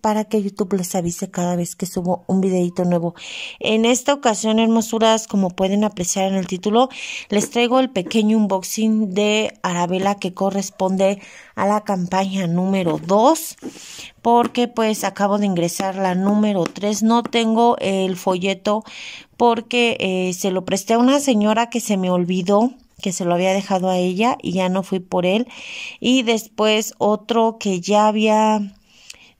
para que YouTube les avise cada vez que subo un videito nuevo. En esta ocasión, hermosuras, como pueden apreciar en el título, les traigo el pequeño unboxing de Arabella que corresponde a la campaña número 2 porque pues acabo de ingresar la número 3 no tengo el folleto porque eh, se lo presté a una señora que se me olvidó que se lo había dejado a ella y ya no fui por él y después otro que ya había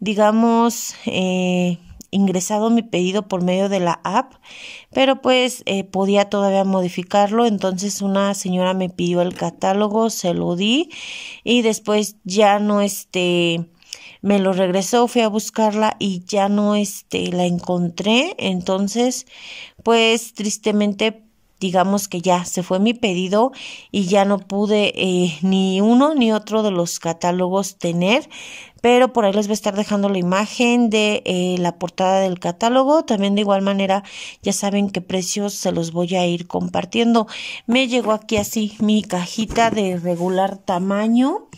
digamos, eh, ingresado mi pedido por medio de la app, pero pues eh, podía todavía modificarlo. Entonces una señora me pidió el catálogo, se lo di y después ya no este me lo regresó, fui a buscarla y ya no este la encontré. Entonces, pues tristemente digamos que ya se fue mi pedido y ya no pude eh, ni uno ni otro de los catálogos tener pero por ahí les voy a estar dejando la imagen de eh, la portada del catálogo. También de igual manera, ya saben qué precios se los voy a ir compartiendo. Me llegó aquí así mi cajita de regular tamaño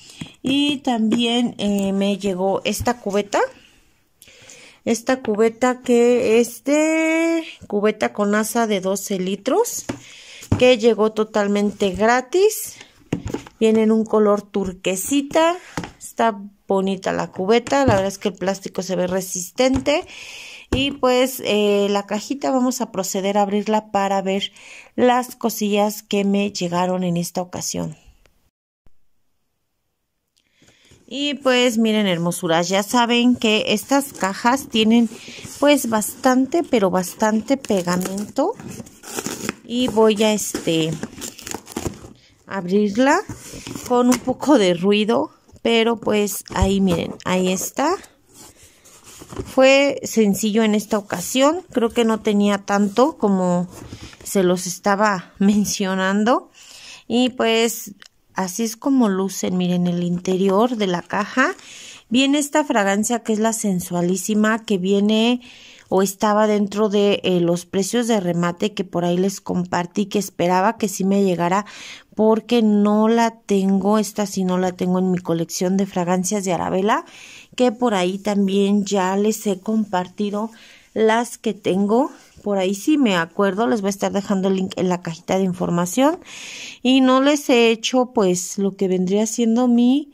y también eh, me llegó esta cubeta esta cubeta que es de cubeta con asa de 12 litros, que llegó totalmente gratis. Viene en un color turquesita, está bonita la cubeta, la verdad es que el plástico se ve resistente. Y pues eh, la cajita vamos a proceder a abrirla para ver las cosillas que me llegaron en esta ocasión. Y pues miren hermosuras, ya saben que estas cajas tienen pues bastante, pero bastante pegamento. Y voy a este abrirla con un poco de ruido, pero pues ahí miren, ahí está. Fue sencillo en esta ocasión, creo que no tenía tanto como se los estaba mencionando. Y pues Así es como lucen, miren, el interior de la caja. Viene esta fragancia que es la sensualísima, que viene o estaba dentro de eh, los precios de remate que por ahí les compartí, que esperaba que sí me llegara porque no la tengo, esta sí no la tengo en mi colección de fragancias de Arabella, que por ahí también ya les he compartido las que tengo por ahí sí me acuerdo, les voy a estar dejando el link en la cajita de información. Y no les he hecho pues lo que vendría siendo mi,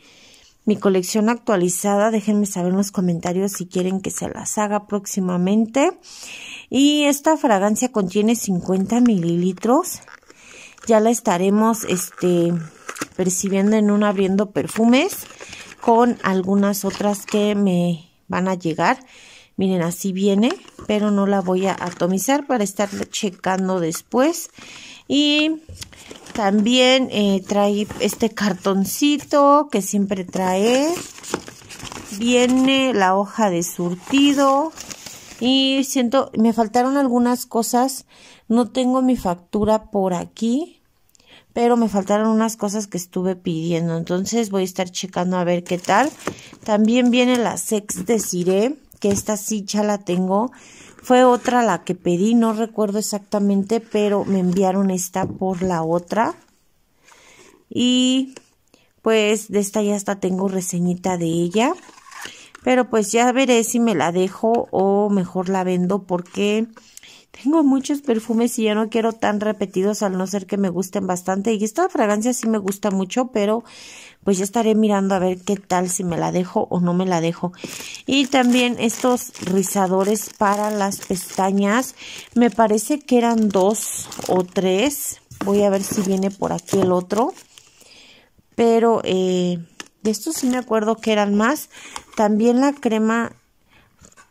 mi colección actualizada. Déjenme saber en los comentarios si quieren que se las haga próximamente. Y esta fragancia contiene 50 mililitros. Ya la estaremos este, percibiendo en un abriendo perfumes con algunas otras que me van a llegar. Miren, así viene, pero no la voy a atomizar para estar checando después. Y también eh, trae este cartoncito que siempre trae. Viene la hoja de surtido. Y siento, me faltaron algunas cosas. No tengo mi factura por aquí. Pero me faltaron unas cosas que estuve pidiendo. Entonces voy a estar checando a ver qué tal. También viene la sex de que esta sí ya la tengo. Fue otra la que pedí, no recuerdo exactamente, pero me enviaron esta por la otra. Y pues de esta ya hasta tengo reseñita de ella. Pero pues ya veré si me la dejo o mejor la vendo porque tengo muchos perfumes y ya no quiero tan repetidos al no ser que me gusten bastante. Y esta fragancia sí me gusta mucho, pero pues yo estaré mirando a ver qué tal si me la dejo o no me la dejo. Y también estos rizadores para las pestañas, me parece que eran dos o tres. Voy a ver si viene por aquí el otro. Pero eh, de estos sí me acuerdo que eran más. También la crema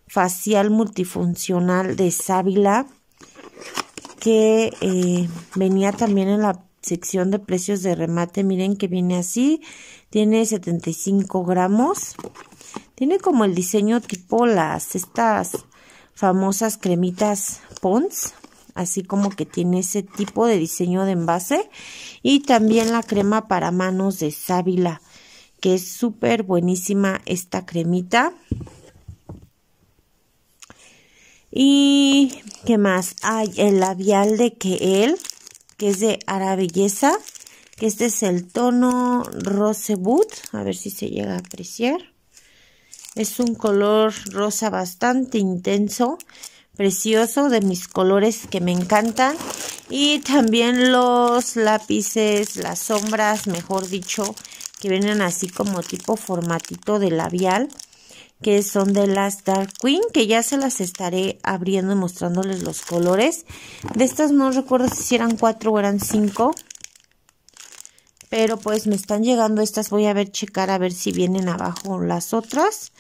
facial multifuncional de sábila que eh, venía también en la sección de precios de remate. Miren que viene así. Tiene 75 gramos. Tiene como el diseño tipo las, estas famosas cremitas Pons. Así como que tiene ese tipo de diseño de envase. Y también la crema para manos de sábila. Que es súper buenísima esta cremita. Y qué más, hay el labial de que él que es de Ara Belleza, que este es el tono rosebud a ver si se llega a apreciar. Es un color rosa bastante intenso, precioso, de mis colores que me encantan. Y también los lápices, las sombras, mejor dicho, que vienen así como tipo formatito de labial que son de las Dark Queen, que ya se las estaré abriendo y mostrándoles los colores. De estas no recuerdo si eran cuatro o eran cinco. Pero pues me están llegando estas, voy a ver, checar a ver si vienen abajo las otras.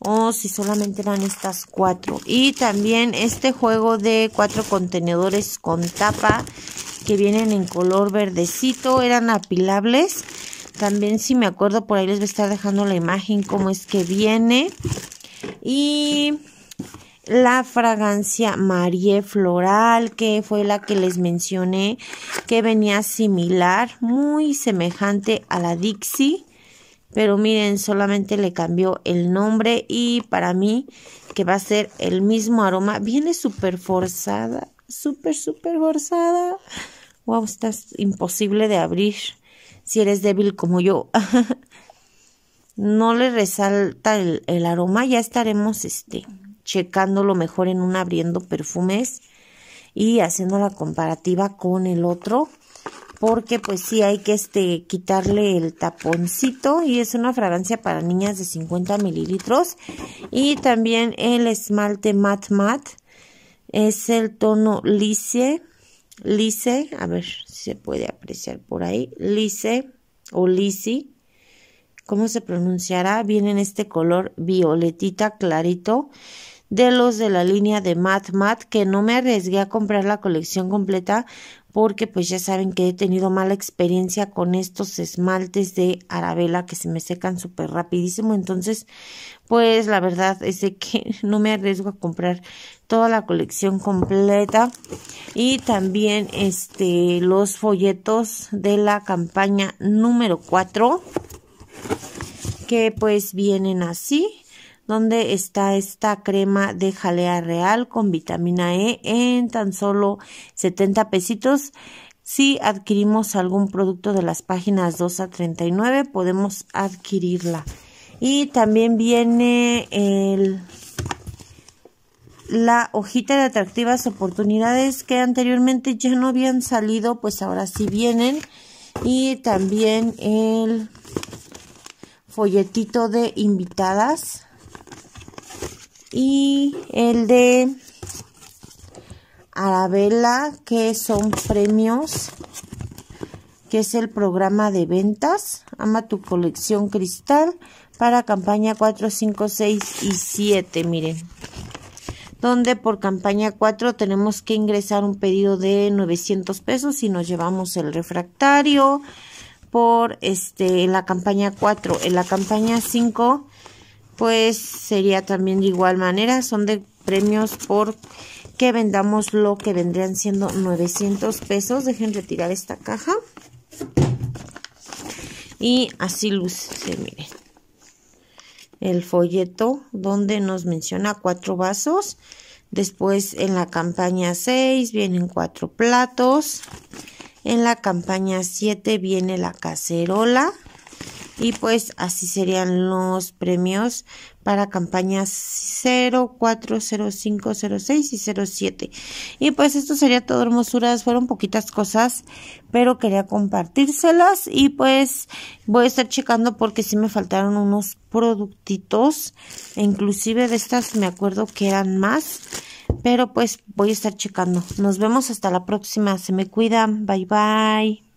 O si solamente eran estas cuatro. Y también este juego de cuatro contenedores con tapa que vienen en color verdecito, eran apilables también si me acuerdo por ahí les voy a estar dejando la imagen cómo es que viene. Y la fragancia Marie Floral, que fue la que les mencioné, que venía similar, muy semejante a la Dixie. Pero miren, solamente le cambió el nombre y para mí que va a ser el mismo aroma. Viene súper forzada, súper, súper forzada. Wow, está imposible de abrir si eres débil como yo. no le resalta el, aroma, ya estaremos este, checándolo mejor en un abriendo perfumes y haciendo la comparativa con el otro porque pues sí hay que este quitarle el taponcito y es una fragancia para niñas de 50 mililitros y también el esmalte matte matte es el tono Lise Lice, a ver si se puede apreciar por ahí, Lice o Lisi, ¿cómo se pronunciará? Viene en este color violetita clarito de los de la línea de Mat Mat que no me arriesgué a comprar la colección completa porque pues ya saben que he tenido mala experiencia con estos esmaltes de Arabella que se me secan súper rapidísimo entonces pues la verdad es de que no me arriesgo a comprar toda la colección completa y también este los folletos de la campaña número 4 que pues vienen así donde está esta crema de jalea real con vitamina E en tan solo 70 pesitos. Si adquirimos algún producto de las páginas 2 a 39 podemos adquirirla. Y también viene el la hojita de atractivas oportunidades que anteriormente ya no habían salido, pues ahora sí vienen. Y también el folletito de invitadas y el de Arabella, que son premios, que es el programa de ventas. Ama tu colección cristal para campaña 4, 5, 6 y 7, miren. Donde por campaña 4 tenemos que ingresar un pedido de 900 pesos y nos llevamos el refractario por este, la campaña 4. En la campaña 5 pues sería también de igual manera, son de premios por que vendamos lo que vendrían siendo 900 pesos. Dejen retirar esta caja. Y así luce, miren. El folleto donde nos menciona cuatro vasos. Después en la campaña 6 vienen cuatro platos. En la campaña 7 viene la cacerola. Y pues así serían los premios para campañas 040506 y 07. Y pues esto sería todo hermosuras, fueron poquitas cosas, pero quería compartírselas y pues voy a estar checando porque sí me faltaron unos productitos, e inclusive de estas me acuerdo que eran más, pero pues voy a estar checando. Nos vemos hasta la próxima, se me cuidan, bye bye.